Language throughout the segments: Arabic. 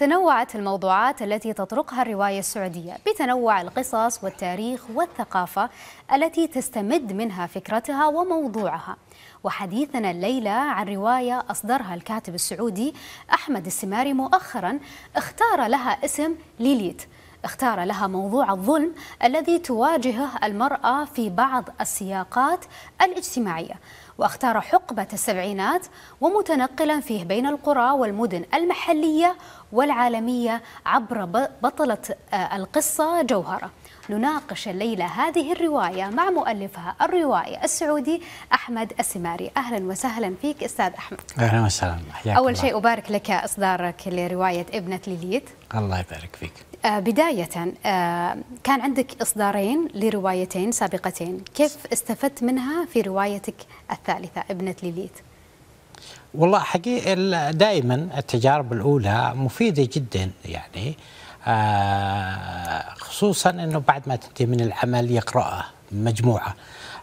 تنوعت الموضوعات التي تطرقها الرواية السعودية بتنوع القصص والتاريخ والثقافة التي تستمد منها فكرتها وموضوعها وحديثنا الليلة عن رواية أصدرها الكاتب السعودي أحمد السماري مؤخرا اختار لها اسم ليليت اختار لها موضوع الظلم الذي تواجهه المرأة في بعض السياقات الاجتماعية واختار حقبة السبعينات ومتنقلا فيه بين القرى والمدن المحلية والعالمية عبر بطلة آه، القصة جوهرة نناقش الليلة هذه الرواية مع مؤلفها الروائي السعودي أحمد السماري أهلا وسهلا فيك أستاذ أحمد أهلا وسهلا أول شيء أبارك لك إصدارك لرواية ابنة ليليت الله يبارك فيك آه، بداية آه، كان عندك إصدارين لروايتين سابقتين كيف استفدت منها في روايتك الثالثة ابنة ليليت؟ والله حقيقة دائما التجارب الأولى مفيدة جدا يعني آه، خصوصا انه بعد ما تنتهي من العمل يقراها مجموعه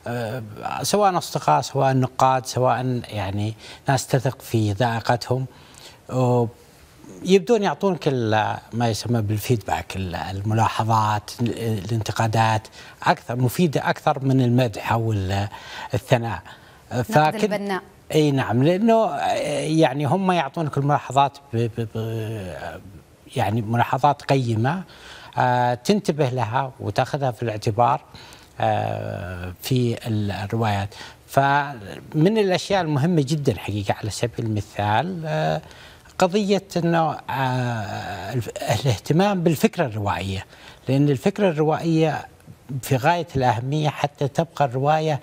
آه، سواء اصدقاء سواء نقاد سواء يعني ناس تثق في ذائقتهم يبدون يعطونك ما يسمى بالفيدباك الملاحظات الانتقادات اكثر مفيده اكثر من المدح او الثناء فكد البناء اي نعم لانه يعني هم يعطونك الملاحظات يعني ملاحظات قيمه آه، تنتبه لها وتاخذها في الاعتبار آه، في الروايات فمن الاشياء المهمه جدا حقيقه على سبيل المثال آه، قضيه انه الاهتمام بالفكره الروائيه لان الفكره الروائيه في غايه الاهميه حتى تبقى الروايه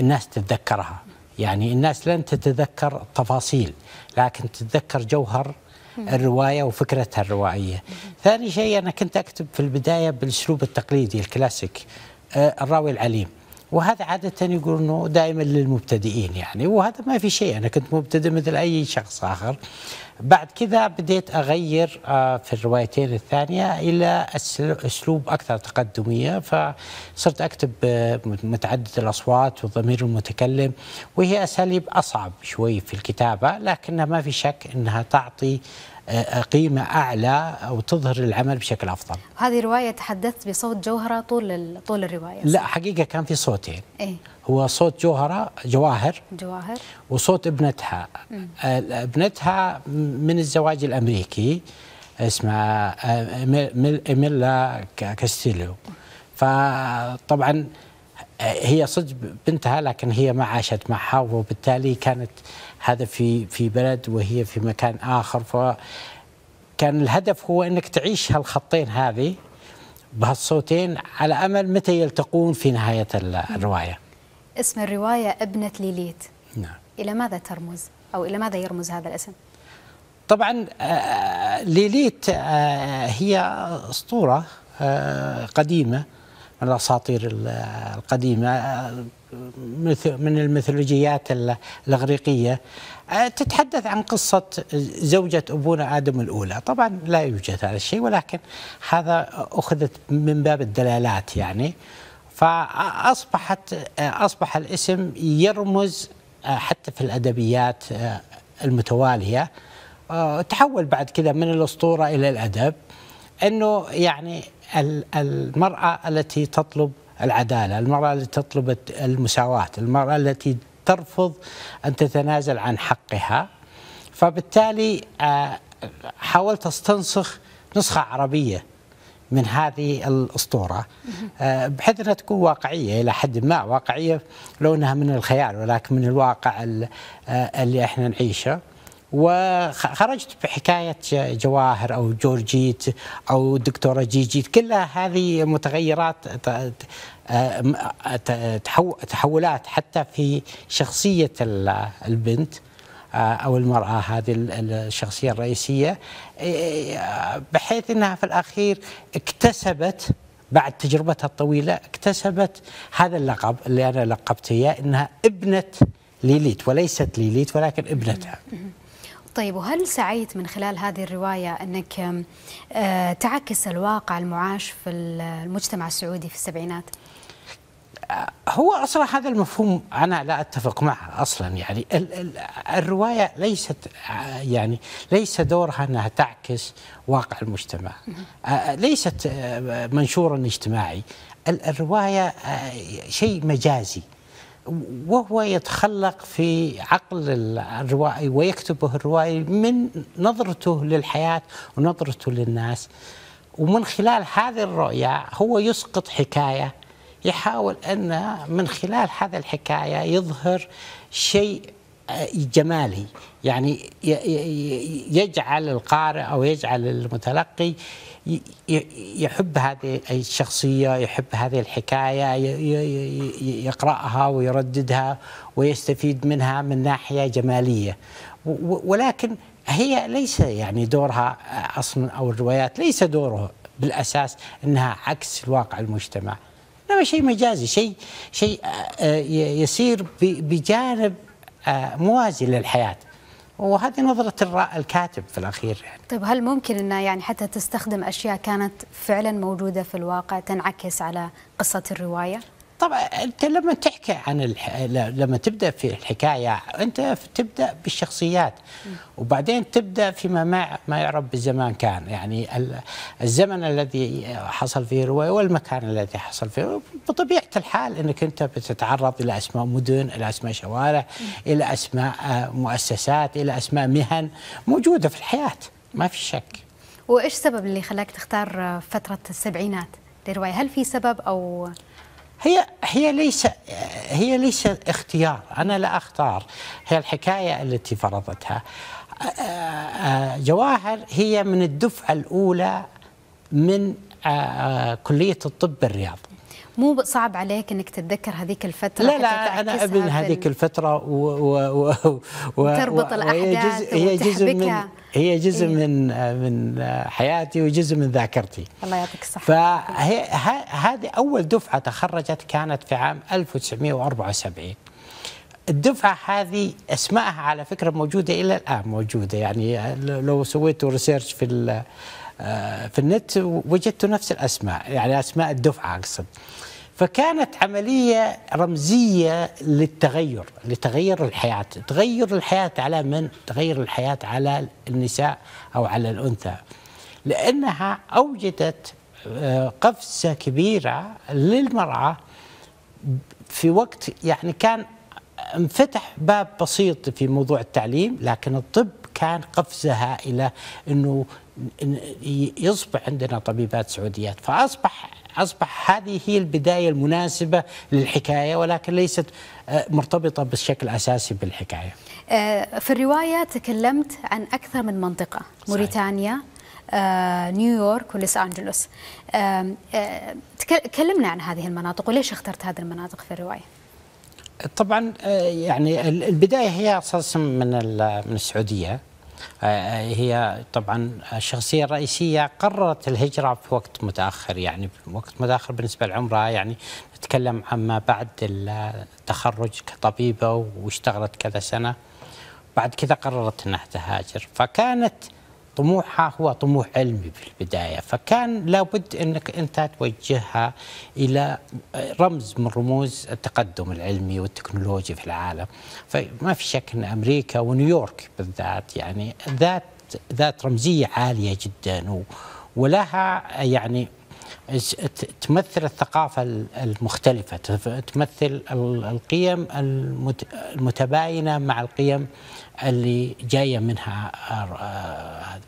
الناس تتذكرها يعني الناس لن تتذكر تفاصيل لكن تتذكر جوهر الروايه وفكرتها الروائيه. ثاني شيء انا كنت اكتب في البدايه بالاسلوب التقليدي الكلاسيك آه، الراوي العليم. وهذا عادة يقول انه دائما للمبتدئين يعني وهذا ما في شيء انا كنت مبتدئ مثل اي شخص اخر. بعد كذا بديت اغير آه، في الروايتين الثانيه الى اسلوب اكثر تقدميه فصرت اكتب آه، متعدد الاصوات والضمير المتكلم وهي اساليب اصعب شوي في الكتابه لكنها ما في شك انها تعطي قيمة أعلى أو تظهر العمل بشكل أفضل هذه رواية تحدثت بصوت جوهرة طول طول الرواية لا حقيقة كان في صوتين إيه؟ هو صوت جوهرة جواهر جواهر وصوت ابنتها مم. آه، ابنتها من الزواج الأمريكي اسمها آه، ميلا كاستيلو فطبعا آه، هي صدق بنتها لكن هي ما عاشت معها وبالتالي كانت هذا في في بلد وهي في مكان اخر فكان الهدف هو انك تعيش هالخطين هذه بهالصوتين على امل متى يلتقون في نهايه الروايه. اسم الروايه ابنه ليليت. نعم. الى ماذا ترمز او الى ماذا يرمز هذا الاسم؟ طبعا آه، ليليت آه، هي اسطوره آه، قديمه من الاساطير القديمه من الميثولوجيات الإغريقية آه، تتحدث عن قصة زوجة أبونا آدم الأولى طبعا لا يوجد هذا الشيء ولكن هذا أخذت من باب الدلالات يعني فأصبحت آه، أصبح الاسم يرمز آه، حتى في الأدبيات المتوالية تحول بعد كذا من الأسطورة إلى الأدب أنه يعني المرأة التي تطلب العداله، المراه التي تطلب المساواه، المراه التي ترفض ان تتنازل عن حقها. فبالتالي آه، حاولت استنسخ نسخه عربيه من هذه الاسطوره آه، بحيث انها تكون واقعيه الى حد ما واقعيه لو انها من الخيال ولكن من الواقع آه، اللي احنا نعيشه. وخرجت بحكاية جواهر أو جورجيت أو دكتورة جيجيت كلها هذه متغيرات تحولات حتى في شخصية البنت آه، أو المرأة هذه الشخصية الرئيسية بحيث أنها في الأخير اكتسبت بعد تجربتها الطويلة اكتسبت هذا اللقب اللي أنا لقبت إياه أنها ابنة ليليت وليست ليليت ولكن ابنتها طيب وهل سعيت من خلال هذه الرواية أنك آه، تعكس الواقع المعاش في المجتمع السعودي في السبعينات؟ هو اصلا هذا المفهوم انا لا اتفق معه اصلا يعني ال ال الروايه ليست آه، يعني ليس دورها انها تعكس واقع المجتمع آه، ليست منشورا اجتماعي الروايه شيء مجازي وهو يتخلق في عقل الروائي ويكتبه الروائي من نظرته للحياة ونظرته للناس ومن خلال هذه الرؤية هو يسقط حكاية يحاول أن من خلال هذه الحكاية يظهر شيء جمالي يعني يجعل القارئ او يجعل المتلقي يحب هذه الشخصيه يحب هذه الحكايه يقراها ويرددها ويستفيد منها من ناحيه جماليه ولكن هي ليس يعني دورها اصلا او الروايات ليس دوره بالاساس انها عكس الواقع المجتمع انما شيء مجازي شيء شيء آه، يسير بجانب آه، موازي للحياه وهذه نظرة الكاتب في الأخير يعني. طيب هل ممكن أنه يعني حتى تستخدم أشياء كانت فعلا موجودة في الواقع تنعكس على قصة الرواية؟ طبعا انت لما تحكي عن الح... لما تبدا في الحكايه انت تبدا بالشخصيات وبعدين تبدا فيما ما ما يعرف بالزمان كان يعني الزمن الذي حصل فيه الروايه والمكان الذي حصل فيه بطبيعه الحال انك انت بتتعرض الى اسماء مدن الى اسماء شوارع الى اسماء آه، مؤسسات الى اسماء مهن موجوده في الحياه ما في شك وايش السبب اللي خلاك تختار فتره السبعينات للروايه هل في سبب او هي هي ليس هي ليس اختيار انا لا اختار هي الحكايه التي فرضتها جواهر هي من الدفعه الاولى من آه، كليه الطب بالرياض مو صعب عليك انك تتذكر هذيك الفتره لا لا انا ابن هذيك الفتره و و و و تربط الاحداث هي جزء هي جزء من هي جزء إيه؟ من من حياتي وجزء من ذاكرتي الله يعطيك الصحه فهي هذه اول دفعه تخرجت كانت في عام 1974 الدفعة هذه أسمائها على فكرة موجودة إلى الآن موجودة يعني لو سويتوا ريسيرش في آه، في النت وجدت نفس الاسماء يعني اسماء الدفعه اقصد فكانت عملية رمزية للتغير لتغير الحياة تغير الحياة على من؟ تغير الحياة على النساء أو على الأنثى لأنها أوجدت آه، قفزة كبيرة للمرأة في وقت يعني كان انفتح باب بسيط في موضوع التعليم لكن الطب كان قفزة هائلة أنه يصبح عندنا طبيبات سعوديات فاصبح اصبح هذه هي البدايه المناسبه للحكايه ولكن ليست آه، مرتبطه بشكل اساسي بالحكايه. آه، في الروايه تكلمت عن اكثر من منطقه، موريتانيا آه، نيويورك ولوس انجلوس. كلمنا عن هذه المناطق وليش اخترت هذه المناطق في الروايه؟ طبعا يعني البدايه هي اساسا من من السعوديه آه، آه، هي طبعا الشخصية الرئيسية قررت الهجرة في وقت متأخر يعني وقت متأخر بالنسبة لعمرها يعني نتكلم عما بعد التخرج كطبيبة واشتغلت كذا سنة بعد كذا قررت أنها تهاجر فكانت طموحها هو طموح علمي في البدايه فكان لابد انك انت توجهها الى رمز من رموز التقدم العلمي والتكنولوجي في العالم فما في شك ان امريكا ونيويورك بالذات يعني ذات ذات رمزيه عاليه جدا ولها يعني تمثل الثقافة المختلفة تمثل القيم المتباينة مع القيم اللي جاية منها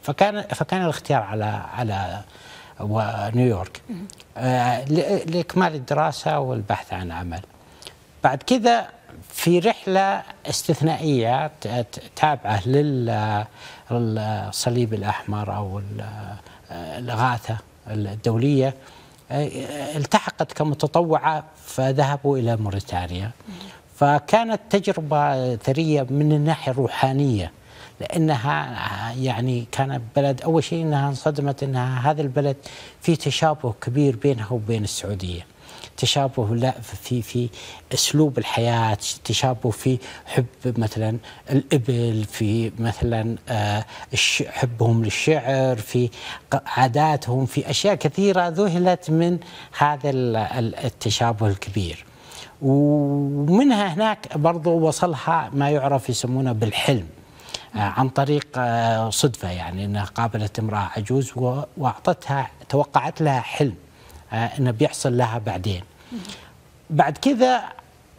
فكان فكان الاختيار على على ونيويورك لإكمال الدراسة والبحث عن عمل بعد كذا في رحلة استثنائية تابعة للصليب الأحمر أو الإغاثة الدولية آه، التحقت كمتطوعة فذهبوا إلى موريتانيا فكانت تجربة ثرية من الناحية الروحانية لانها آه، يعني كانت بلد اول شيء انها انصدمت انها هذا البلد في تشابه كبير بينها وبين السعوديه. تشابه لا في في اسلوب الحياه تشابه في حب مثلا الابل في مثلا آه، حبهم للشعر في عاداتهم في اشياء كثيره ذهلت من هذا التشابه الكبير ومنها هناك برضو وصلها ما يعرف يسمونه بالحلم آه، عن طريق آه، صدفة يعني أنها قابلت امرأة عجوز وأعطتها توقعت لها حلم انه بيحصل لها بعدين بعد كذا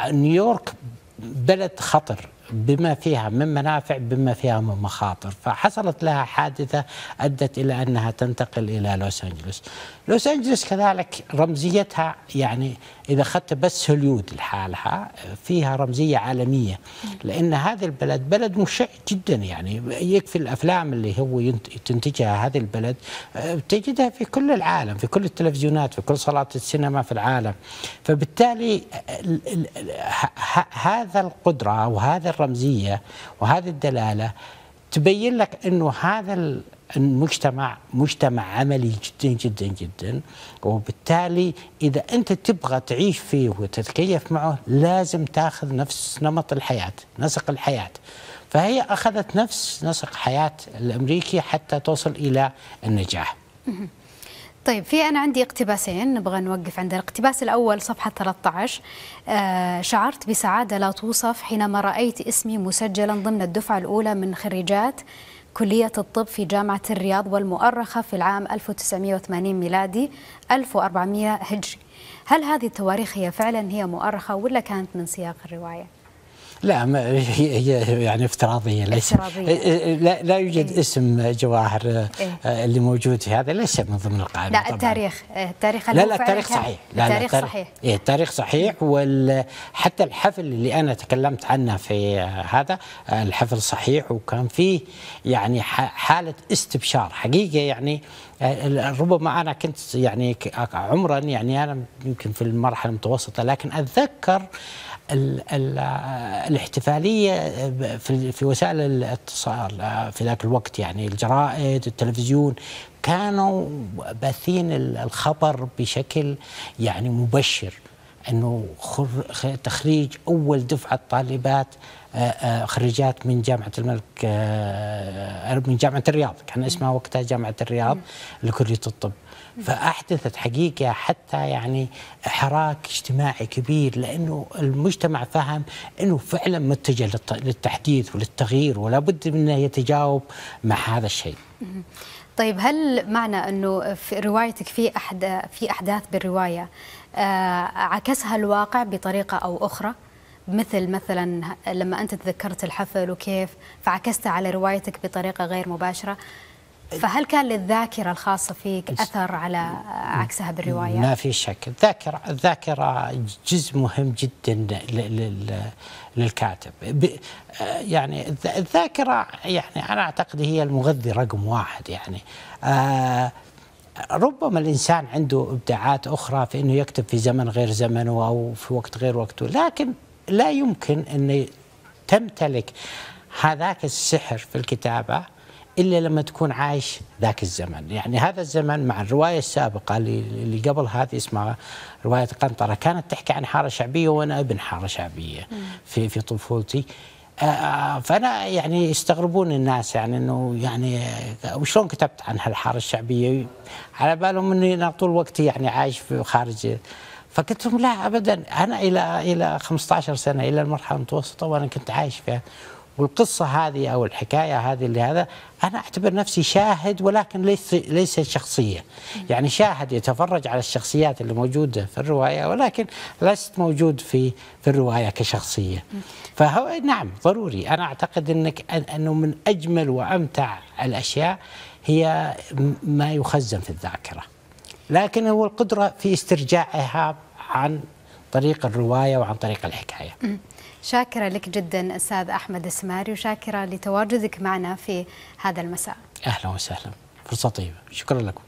نيويورك بلد خطر بما فيها من منافع بما فيها من مخاطر فحصلت لها حادثة أدت إلى أنها تنتقل إلى لوس أنجلوس لوس أنجلوس كذلك رمزيتها يعني إذا أخذت بس هوليود لحالها فيها رمزية عالمية لأن هذه البلد بلد مشع جدا يعني يكفي الأفلام اللي هو تنتجها هذه البلد تجدها في كل العالم في كل التلفزيونات في كل صالات السينما في العالم فبالتالي هذا القدرة وهذا الرمزيه وهذه الدلاله تبين لك انه هذا المجتمع مجتمع عملي جدا جدا جدا وبالتالي اذا انت تبغى تعيش فيه وتتكيف معه لازم تاخذ نفس نمط الحياه، نسق الحياه. فهي اخذت نفس نسق حياه الامريكي حتى توصل الى النجاح. طيب في انا عندي اقتباسين نبغى نوقف عند الاقتباس الاول صفحه 13 آه شعرت بسعاده لا توصف حينما رايت اسمي مسجلا ضمن الدفعه الاولى من خريجات كلية الطب في جامعة الرياض والمؤرخة في العام 1980 ميلادي 1400 هجري هل هذه التواريخ هي فعلا هي مؤرخة ولا كانت من سياق الرواية؟ لا ما هي يعني افتراضيه ليس افتراضية. إيه، إيه، لا, لا يوجد إيه؟ اسم جواهر آه، إيه؟ اللي موجود في هذا ليس من ضمن القائمه لا طبعاً. التاريخ آه، التاريخ لا لا التاريخ صحيح لا إيه، التاريخ صحيح التاريخ صحيح وحتى الحفل اللي انا تكلمت عنه في هذا آه، الحفل صحيح وكان فيه يعني حاله استبشار حقيقه يعني ربما انا كنت يعني عمرا يعني انا يمكن في المرحله المتوسطه لكن اتذكر الـ الـ الاحتفاليه في, في وسائل الاتصال آه، في ذاك الوقت يعني الجرائد التلفزيون كانوا باثين الخبر بشكل يعني مبشر انه تخريج اول دفعه طالبات آه، آه، خريجات من جامعه الملك آه، من جامعه الرياض كان اسمها وقتها جامعه الرياض نعم. لكليه الطب فاحدثت حقيقه حتى يعني حراك اجتماعي كبير لانه المجتمع فهم انه فعلا متجه للتحديث وللتغيير ولا بد من انه يتجاوب مع هذا الشيء. طيب هل معنى انه في روايتك في أحد في احداث بالروايه آه، عكسها الواقع بطريقه او اخرى؟ مثل مثلا لما انت تذكرت الحفل وكيف فعكستها على روايتك بطريقه غير مباشره فهل كان للذاكرة الخاصة فيك أثر على عكسها بالرواية؟ ما في شك الذاكرة, الذاكرة جزء مهم جدا للكاتب آه، يعني الذاكرة يعني أنا أعتقد هي المغذي رقم واحد يعني آه، ربما الإنسان عنده إبداعات أخرى في أنه يكتب في زمن غير زمنه أو في وقت غير وقته لكن لا يمكن أن تمتلك هذاك السحر في الكتابة الا لما تكون عايش ذاك الزمن، يعني هذا الزمن مع الروايه السابقه اللي قبل هذه اسمها روايه قنطره كانت تحكي عن حاره شعبيه وانا ابن حاره شعبيه في في طفولتي. آه، آه، فانا يعني يستغربون الناس يعني انه يعني آه، وشلون كتبت عن هالحاره الشعبيه على بالهم اني انا طول وقتي يعني عايش في خارج فقلت لهم لا ابدا انا الى الى 15 سنه الى المرحله المتوسطه وانا كنت عايش فيها والقصة هذه أو الحكاية هذه اللي هذا أنا أعتبر نفسي شاهد ولكن ليس ليس شخصية يعني شاهد يتفرج على الشخصيات اللي موجودة في الرواية ولكن لست موجود في في الرواية كشخصية فهو نعم ضروري أنا أعتقد أنك أنه من أجمل وأمتع الأشياء هي ما يخزن في الذاكرة لكن هو القدرة في استرجاعها عن طريق الرواية وعن طريق الحكاية شاكرة لك جدا أستاذ أحمد السماري وشاكرة لتواجدك معنا في هذا المساء أهلا وسهلا فرصة طيبة شكرا لكم